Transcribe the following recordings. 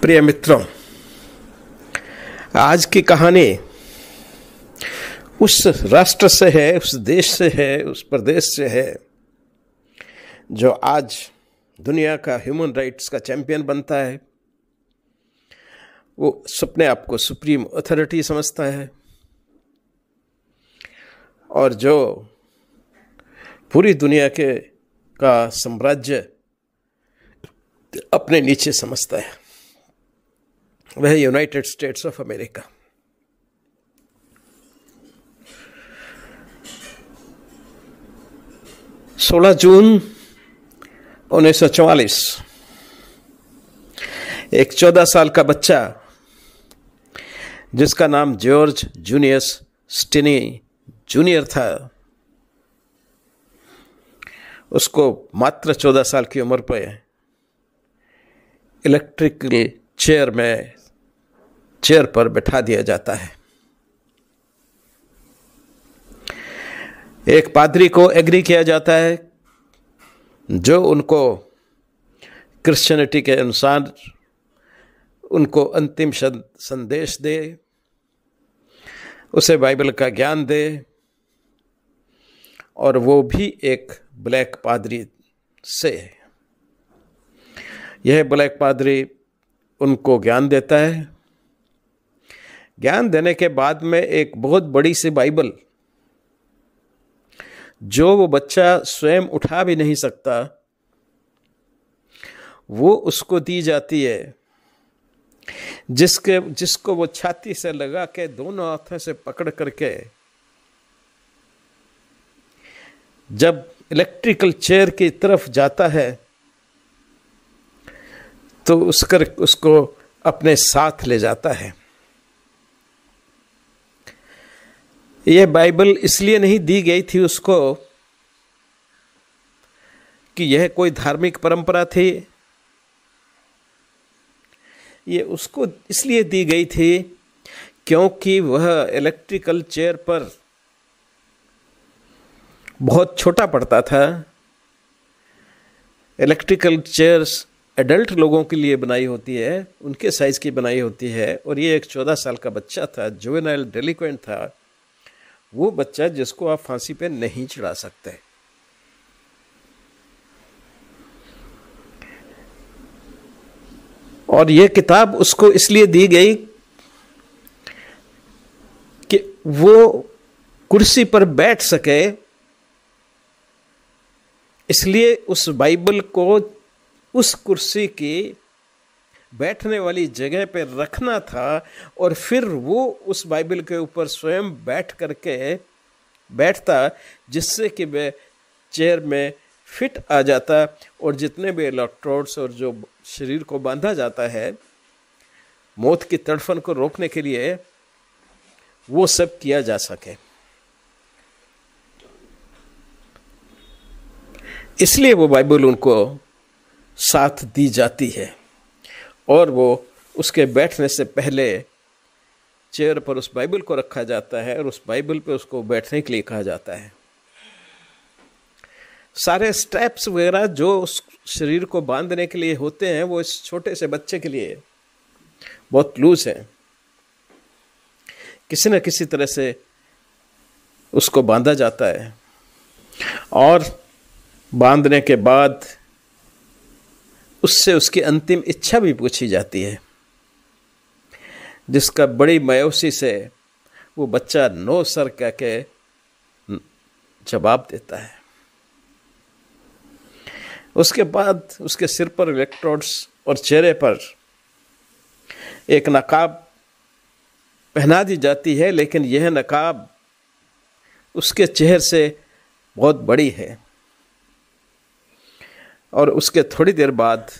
प्रिय मित्रों आज की कहानी उस राष्ट्र से है उस देश से है उस प्रदेश से है जो आज दुनिया का ह्यूमन राइट्स का चैंपियन बनता है वो सपने आप को सुप्रीम अथॉरिटी समझता है और जो पूरी दुनिया के का साम्राज्य अपने नीचे समझता है वह यूनाइटेड स्टेट्स ऑफ अमेरिका सोलह जून 1944 एक चौदह साल का बच्चा जिसका नाम जॉर्ज जूनियस स्टिनी जूनियर था उसको मात्र चौदह साल की उम्र पर इलेक्ट्रिकल चेयर में चेयर पर बैठा दिया जाता है एक पादरी को एग्री किया जाता है जो उनको क्रिश्चियनिटी के अनुसार उनको अंतिम संदेश दे उसे बाइबल का ज्ञान दे और वो भी एक ब्लैक पादरी से यह ब्लैक पादरी उनको ज्ञान देता है ज्ञान देने के बाद में एक बहुत बड़ी सी बाइबल जो वो बच्चा स्वयं उठा भी नहीं सकता वो उसको दी जाती है जिसके जिसको वो छाती से लगा के दोनों हाथों से पकड़ करके जब इलेक्ट्रिकल चेयर की तरफ जाता है तो उसकर उसको अपने साथ ले जाता है ये बाइबल इसलिए नहीं दी गई थी उसको कि यह कोई धार्मिक परंपरा थी ये उसको इसलिए दी गई थी क्योंकि वह इलेक्ट्रिकल चेयर पर बहुत छोटा पड़ता था इलेक्ट्रिकल चेयर्स एडल्ट लोगों के लिए बनाई होती है उनके साइज़ की बनाई होती है और ये एक चौदह साल का बच्चा था जुवेनाइल डेलिक्वेंट था वो बच्चा जिसको आप फांसी पे नहीं चढ़ा सकते और ये किताब उसको इसलिए दी गई कि वो कुर्सी पर बैठ सके इसलिए उस बाइबल को उस कुर्सी की बैठने वाली जगह पर रखना था और फिर वो उस बाइबल के ऊपर स्वयं बैठ करके बैठता जिससे कि वह चेयर में फिट आ जाता और जितने भी इलेक्ट्रोड्स और जो शरीर को बांधा जाता है मौत की तड़फन को रोकने के लिए वो सब किया जा सके इसलिए वो बाइबल उनको साथ दी जाती है और वो उसके बैठने से पहले चेयर पर उस बाइबल को रखा जाता है और उस बाइबल पे उसको बैठने के लिए कहा जाता है सारे स्टेप्स वगैरह जो उस शरीर को बांधने के लिए होते हैं वो इस छोटे से बच्चे के लिए बहुत क्लूज है किसी न किसी तरह से उसको बांधा जाता है और बांधने के बाद उससे उसकी अंतिम इच्छा भी पूछी जाती है जिसका बड़ी मायूसी से वो बच्चा नो सर कह के जवाब देता है उसके बाद उसके सिर पर इलेक्ट्रोड्स और चेहरे पर एक नकाब पहना दी जाती है लेकिन यह नकाब उसके चेहरे से बहुत बड़ी है और उसके थोड़ी देर बाद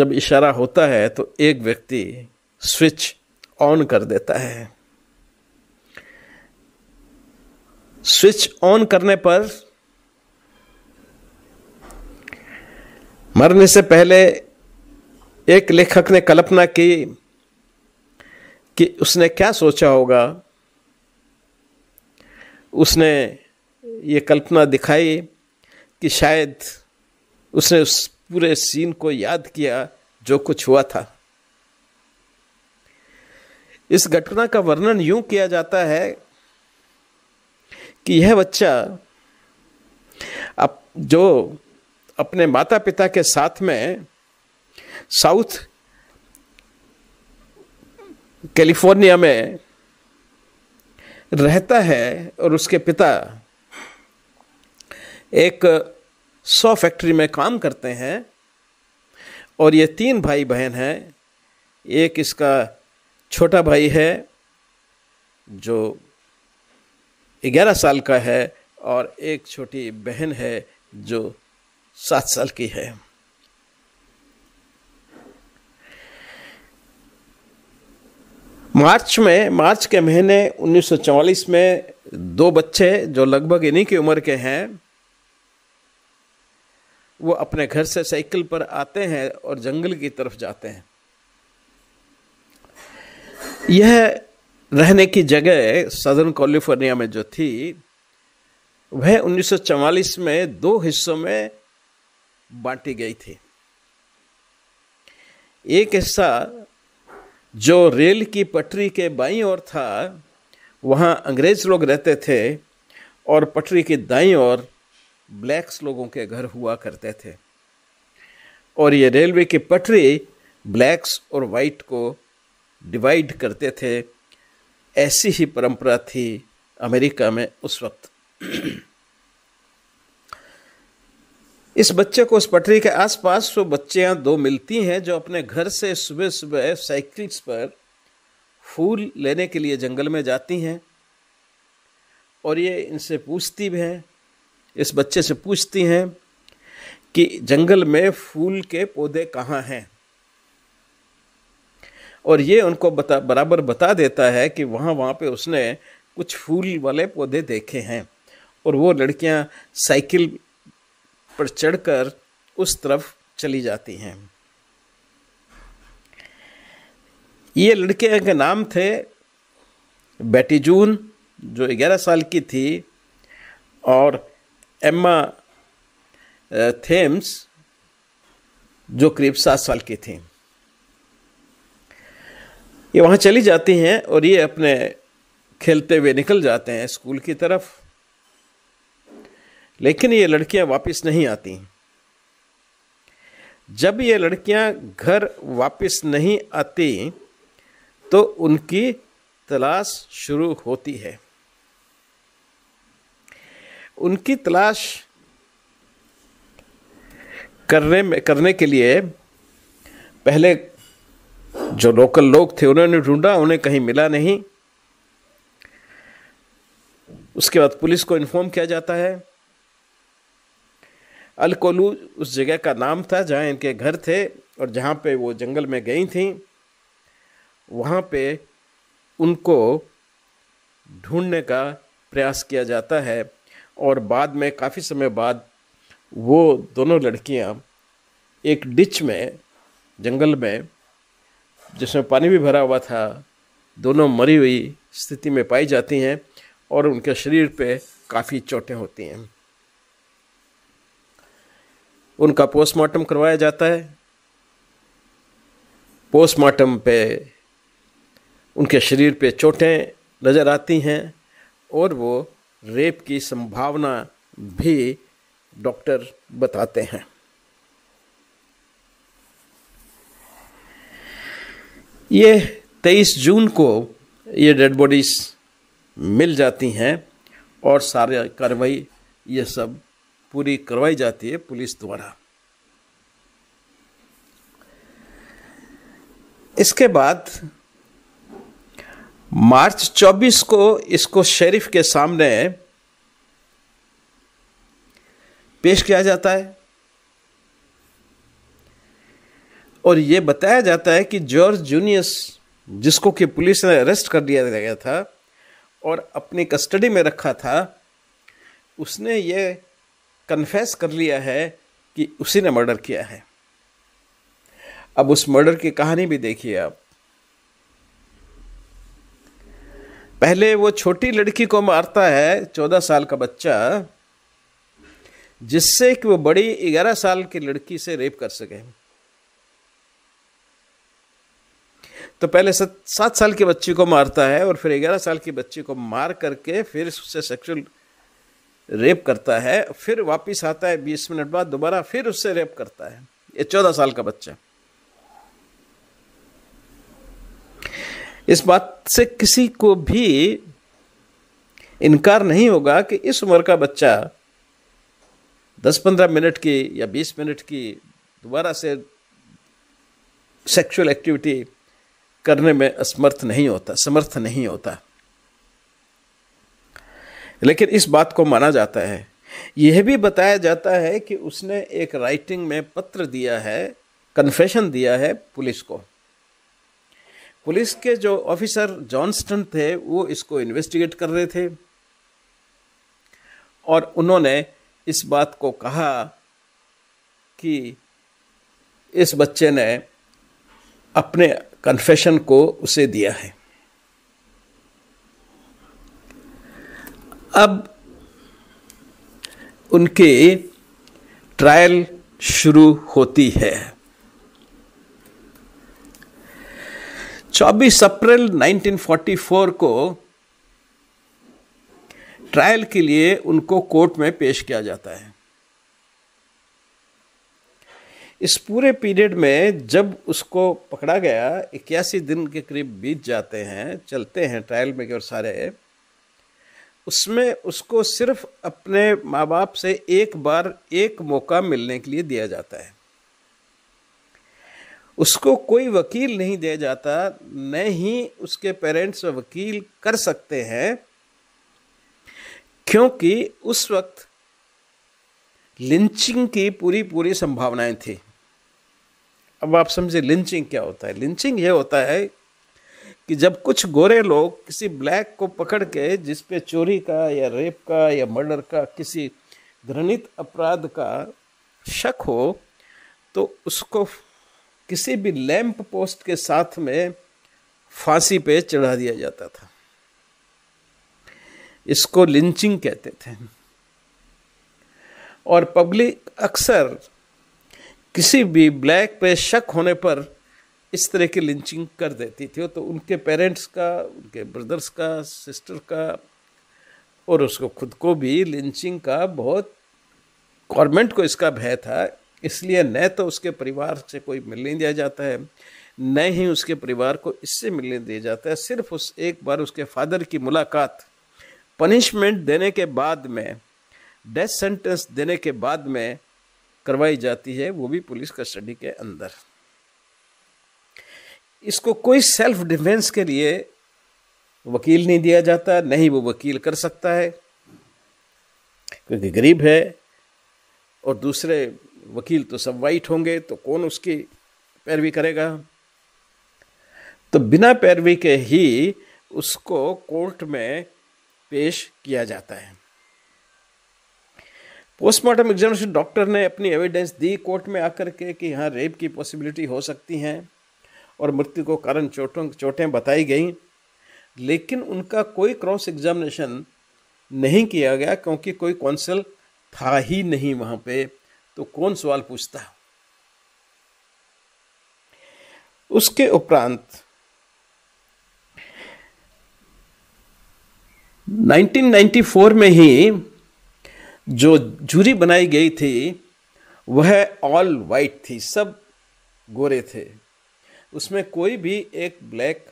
जब इशारा होता है तो एक व्यक्ति स्विच ऑन कर देता है स्विच ऑन करने पर मरने से पहले एक लेखक ने कल्पना की कि उसने क्या सोचा होगा उसने ये कल्पना दिखाई कि शायद उसने उस पूरे सीन को याद किया जो कुछ हुआ था इस घटना का वर्णन यूं किया जाता है कि यह बच्चा अप, जो अपने माता पिता के साथ में साउथ कैलिफोर्निया में रहता है और उसके पिता एक सौ फैक्ट्री में काम करते हैं और ये तीन भाई बहन हैं एक इसका छोटा भाई है जो ग्यारह साल का है और एक छोटी बहन है जो सात साल की है मार्च में मार्च के महीने 1944 में दो बच्चे जो लगभग इन्हीं की उम्र के हैं वो अपने घर से साइकिल पर आते हैं और जंगल की तरफ जाते हैं यह रहने की जगह सदर्न कैलिफोर्निया में जो थी वह 1944 में दो हिस्सों में बांटी गई थी एक हिस्सा जो रेल की पटरी के बाईं ओर था वहाँ अंग्रेज लोग रहते थे और पटरी की दाईं ओर ब्लैक्स लोगों के घर हुआ करते थे और ये रेलवे की पटरी ब्लैक्स और वाइट को डिवाइड करते थे ऐसी ही परंपरा थी अमेरिका में उस वक्त इस बच्चे को उस पटरी के आसपास वो बच्चियां दो मिलती हैं जो अपने घर से सुबह सुबह साइकिल्स पर फूल लेने के लिए जंगल में जाती हैं और ये इनसे पूछती भी हैं इस बच्चे से पूछती हैं कि जंगल में फूल के पौधे कहाँ हैं और ये उनको बता बराबर बता देता है कि वहाँ वहाँ पे उसने कुछ फूल वाले पौधे देखे हैं और वो लड़कियाँ साइकिल पर चढ़कर उस तरफ चली जाती हैं ये लड़के के नाम थे बेटी जून जो 11 साल की थी और एम्मा थेम्स uh, जो करीब सात साल की थी ये वहाँ चली जाती हैं और ये अपने खेलते हुए निकल जाते हैं स्कूल की तरफ लेकिन ये लड़कियां वापस नहीं आती जब ये लड़कियां घर वापस नहीं आती तो उनकी तलाश शुरू होती है उनकी तलाश करने में करने के लिए पहले जो लोकल लोग थे उन्होंने ढूंढा उन्हें कहीं मिला नहीं उसके बाद पुलिस को इन्फॉर्म किया जाता है अलकोलू उस जगह का नाम था जहां इनके घर थे और जहां पे वो जंगल में गई थी वहां पे उनको ढूंढने का प्रयास किया जाता है और बाद में काफ़ी समय बाद वो दोनों लड़कियां एक डिच में जंगल में जिसमें पानी भी भरा हुआ था दोनों मरी हुई स्थिति में पाई जाती हैं और उनके शरीर पे काफ़ी चोटें होती हैं उनका पोस्टमार्टम करवाया जाता है पोस्टमार्टम पे उनके शरीर पे चोटें नज़र आती हैं और वो रेप की संभावना भी डॉक्टर बताते हैं ये 23 जून को ये डेड बॉडीज़ मिल जाती हैं और सारे कार्रवाई ये सब पूरी करवाई जाती है पुलिस द्वारा इसके बाद मार्च 24 को इसको शेरिफ के सामने पेश किया जाता है और यह बताया जाता है कि जॉर्ज जूनियस जिसको कि पुलिस ने अरेस्ट कर दिया गया था और अपनी कस्टडी में रखा था उसने ये कन्फेस कर लिया है कि उसी ने मर्डर किया है अब उस मर्डर की कहानी भी देखिए आप पहले वो छोटी लड़की को मारता है चौदह साल का बच्चा जिससे कि वो बड़ी ग्यारह साल की लड़की से रेप कर सके तो पहले सत, सात साल की बच्ची को मारता है और फिर ग्यारह साल की बच्ची को मार करके फिर उससे सेक्सुअल रेप करता है फिर वापस आता है बीस मिनट बाद दोबारा फिर उससे रेप करता है ये चौदह साल का बच्चा इस बात से किसी को भी इनकार नहीं होगा कि इस उम्र का बच्चा 10-15 मिनट की या 20 मिनट की दोबारा से सेक्सुअल एक्टिविटी करने में असमर्थ नहीं होता समर्थ नहीं होता लेकिन इस बात को माना जाता है यह भी बताया जाता है कि उसने एक राइटिंग में पत्र दिया है कन्फेशन दिया है पुलिस को पुलिस के जो ऑफिसर जॉनस्टन थे वो इसको इन्वेस्टिगेट कर रहे थे और उन्होंने इस बात को कहा कि इस बच्चे ने अपने कन्फेशन को उसे दिया है अब उनकी ट्रायल शुरू होती है 24 अप्रैल 1944 को ट्रायल के लिए उनको कोर्ट में पेश किया जाता है इस पूरे पीरियड में जब उसको पकड़ा गया इक्यासी दिन के करीब बीत जाते हैं चलते हैं ट्रायल में के और सारे उसमें उसको सिर्फ अपने माँ बाप से एक बार एक मौका मिलने के लिए दिया जाता है उसको कोई वकील नहीं दिया जाता न ही उसके पेरेंट्स वकील कर सकते हैं क्योंकि उस वक्त लिंचिंग की पूरी पूरी संभावनाएं थी अब आप समझे लिंचिंग क्या होता है लिंचिंग यह होता है कि जब कुछ गोरे लोग किसी ब्लैक को पकड़ के जिस पे चोरी का या रेप का या मर्डर का किसी घृणित अपराध का शक हो तो उसको किसी भी लैंप पोस्ट के साथ में फांसी पे चढ़ा दिया जाता था इसको लिंचिंग कहते थे और पब्लिक अक्सर किसी भी ब्लैक पे शक होने पर इस तरह की लिंचिंग कर देती थी तो उनके पेरेंट्स का उनके ब्रदर्स का सिस्टर का और उसको खुद को भी लिंचिंग का बहुत गवर्नमेंट को इसका भय था इसलिए न तो उसके परिवार से कोई मिलने दिया जाता है न ही उसके परिवार को इससे मिलने दिया जाता है सिर्फ उस एक बार उसके फादर की मुलाकात पनिशमेंट देने के बाद में डेथ सेंटेंस देने के बाद में करवाई जाती है वो भी पुलिस कस्टडी के अंदर इसको कोई सेल्फ डिफेंस के लिए वकील नहीं दिया जाता नहीं वो वकील कर सकता है क्योंकि गरीब है और दूसरे वकील तो सब वाइट होंगे तो कौन उसकी पैरवी करेगा तो बिना पैरवी के ही उसको कोर्ट में पेश किया जाता है पोस्टमार्टम एग्जामिनेशन डॉक्टर ने अपनी एविडेंस दी कोर्ट में आकर के कि हाँ रेप की पॉसिबिलिटी हो सकती हैं और मृत्यु को कारण चोटों चोटें बताई गई लेकिन उनका कोई क्रॉस एग्जामिनेशन नहीं किया गया क्योंकि कोई कौंसल था ही नहीं वहाँ पे तो कौन सवाल पूछता उसके उपरांत 1994 में ही जो जूरी बनाई गई थी वह ऑल वाइट थी सब गोरे थे उसमें कोई भी एक ब्लैक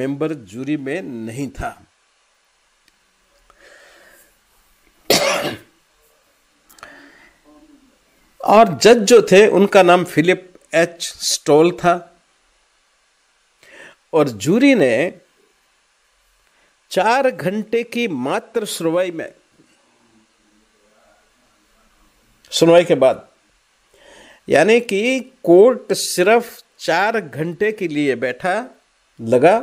मेंबर जूरी में नहीं था और जज जो थे उनका नाम फिलिप एच स्टोल था और जूरी ने चार घंटे की मात्र सुनवाई में सुनवाई के बाद यानी कि कोर्ट सिर्फ चार घंटे के लिए बैठा लगा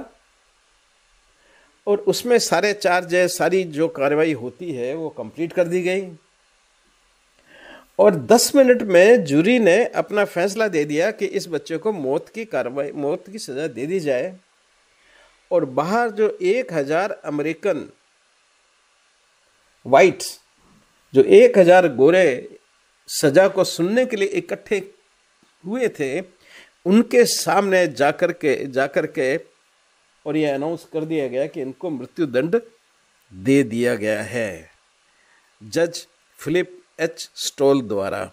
और उसमें सारे चार्ज सारी जो कार्रवाई होती है वो कंप्लीट कर दी गई और 10 मिनट में जूरी ने अपना फैसला दे दिया कि इस बच्चे को मौत की कार्रवाई मौत की सज़ा दे दी जाए और बाहर जो एक हज़ार अमेरिकन वाइट्स जो एक हज़ार गोरे सज़ा को सुनने के लिए इकट्ठे हुए थे उनके सामने जाकर के जाकर के और यह अनाउंस कर दिया गया कि इनको मृत्युदंड दे दिया गया है जज फिलिप एच स्टोल द्वारा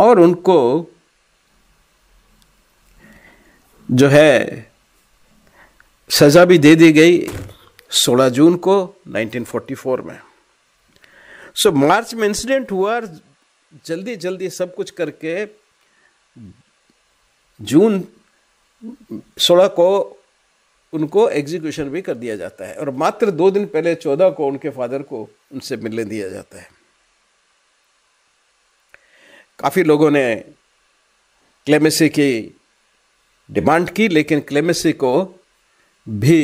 और उनको जो है सज़ा भी दे दी गई 16 जून को 1944 में सो so, मार्च में इंसिडेंट हुआ जल्दी जल्दी सब कुछ करके जून 16 को उनको एग्जीक्यूशन भी कर दिया जाता है और मात्र दो दिन पहले चौदह को उनके फादर को उनसे मिलने दिया जाता है काफ़ी लोगों ने क्लेमेसी की डिमांड की लेकिन क्लेमेसी को भी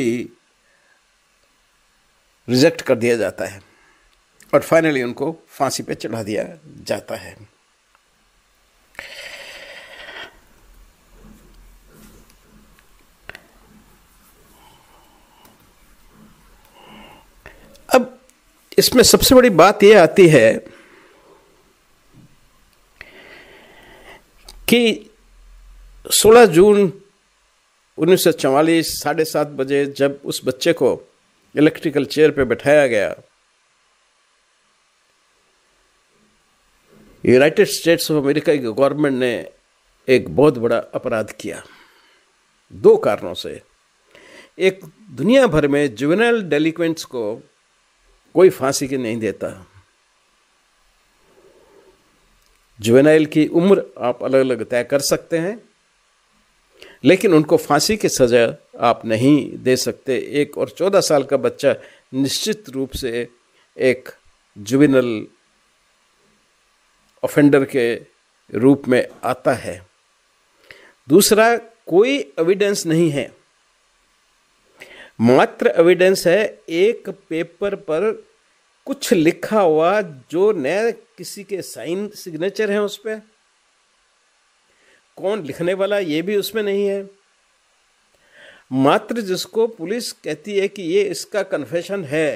रिजेक्ट कर दिया जाता है और फाइनली उनको फांसी पे चढ़ा दिया जाता है इसमें सबसे बड़ी बात यह आती है कि 16 जून उन्नीस सौ चवालीस साढ़े सात बजे जब उस बच्चे को इलेक्ट्रिकल चेयर पर बैठाया गया यूनाइटेड स्टेट्स ऑफ अमेरिका की गवर्नमेंट ने एक बहुत बड़ा अपराध किया दो कारणों से एक दुनिया भर में जुवेनाइल डेलिक्वेंट्स को कोई फांसी की नहीं देता जुवेनाइल की उम्र आप अलग अलग तय कर सकते हैं लेकिन उनको फांसी की सज़ा आप नहीं दे सकते एक और चौदह साल का बच्चा निश्चित रूप से एक जुबिनल ऑफेंडर के रूप में आता है दूसरा कोई एविडेंस नहीं है मात्र एविडेंस है एक पेपर पर कुछ लिखा हुआ जो न किसी के साइन सिग्नेचर है उस पर कौन लिखने वाला ये भी उसमें नहीं है मात्र जिसको पुलिस कहती है कि ये इसका कन्फेशन है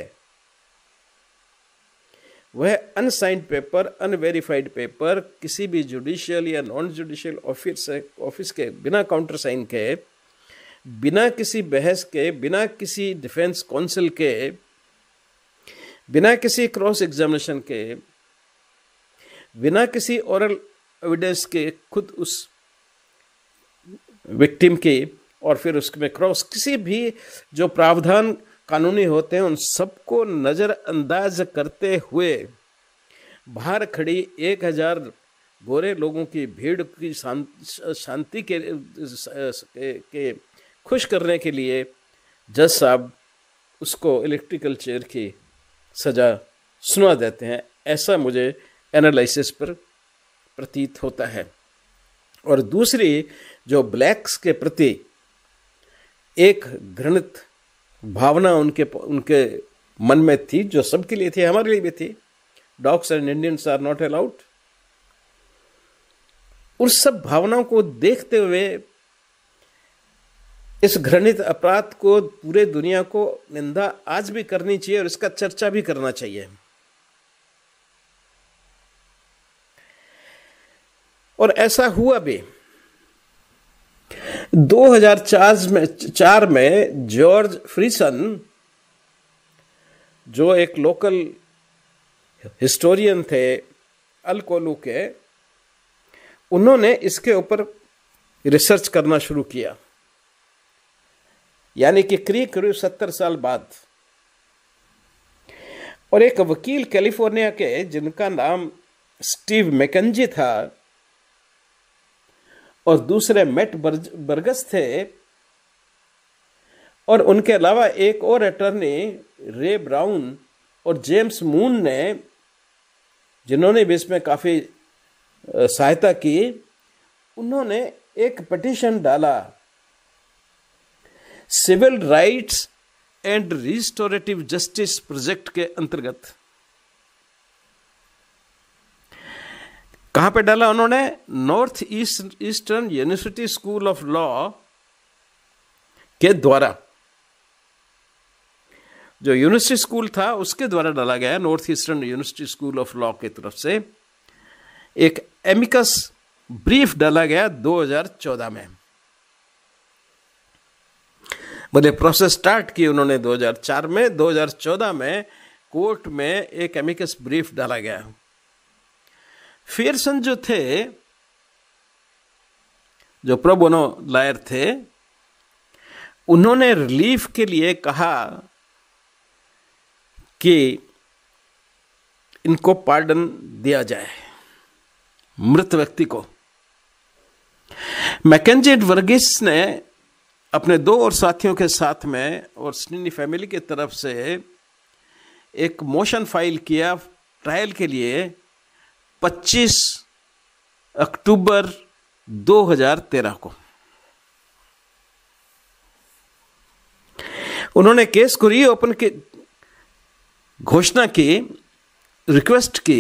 वह अनसाइंड पेपर अनवेरीफाइड पेपर किसी भी जुडिशियल या नॉन जुडिशियल ऑफिस ऑफिस के बिना काउंटर साइन के बिना किसी बहस के बिना किसी डिफेंस काउंसिल के बिना किसी क्रॉस एग्जामिनेशन के बिना किसी ओरल एविडेंस के खुद उस विक्टिम के और फिर उसमें क्रॉस किसी भी जो प्रावधान कानूनी होते हैं उन सबको नज़रअंदाज करते हुए बाहर खड़ी एक हज़ार गोरे लोगों की भीड़ की शांति के, के, के खुश करने के लिए जज साहब उसको इलेक्ट्रिकल चेयर की सज़ा सुना देते हैं ऐसा मुझे एनालिसिस पर प्रतीत होता है और दूसरी जो ब्लैक्स के प्रति एक घृणित भावना उनके उनके मन में थी जो सबके लिए थी हमारे लिए भी थी dogs and Indians are not allowed उस सब भावनाओं को देखते हुए इस घृणित अपराध को पूरे दुनिया को निंदा आज भी करनी चाहिए और इसका चर्चा भी करना चाहिए और ऐसा हुआ भी 2004 में चार में जॉर्ज फ्रीसन जो एक लोकल हिस्टोरियन थे अलकोलू के उन्होंने इसके ऊपर रिसर्च करना शुरू किया यानी कि क्री करीब सत्तर साल बाद और एक वकील कैलिफोर्निया के जिनका नाम स्टीव मैकंजी था और दूसरे मेट बर्गस थे और उनके अलावा एक और अटर्नी रे ब्राउन और जेम्स मून ने जिन्होंने भी इसमें काफ़ी सहायता की उन्होंने एक पटिशन डाला civil rights and restorative justice project के अंतर्गत कहां पे डाला उन्होंने north east eastern university school of law के द्वारा जो यूनिवर्सिटी स्कूल था उसके द्वारा डाला गया north eastern university school of law की तरफ से एक एमिकस ब्रीफ डाला गया 2014 में बोले प्रोसेस स्टार्ट की उन्होंने 2004 में 2014 में कोर्ट में एक एमिकस ब्रीफ डाला गया फेरसन जो थे जो प्रोबोनो लायर थे उन्होंने रिलीफ के लिए कहा कि इनको पार्डन दिया जाए मृत व्यक्ति को मैकेजी वर्गिस ने अपने दो और साथियों के साथ में और स्निनी फैमिली की तरफ से एक मोशन फाइल किया ट्रायल के लिए 25 अक्टूबर 2013 को उन्होंने केस को री ओपन की घोषणा की रिक्वेस्ट की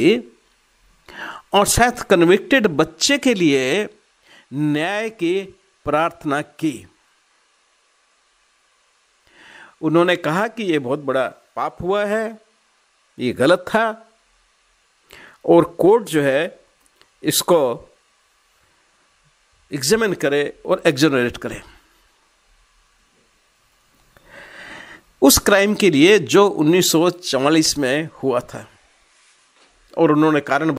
और शायद कन्विक्टेड बच्चे के लिए न्याय की प्रार्थना की उन्होंने कहा कि ये बहुत बड़ा पाप हुआ है ये गलत था और कोर्ट जो है इसको एग्जामिन करे और एग्जोनरेट करे उस क्राइम के लिए जो 1944 में हुआ था और उन्होंने कारण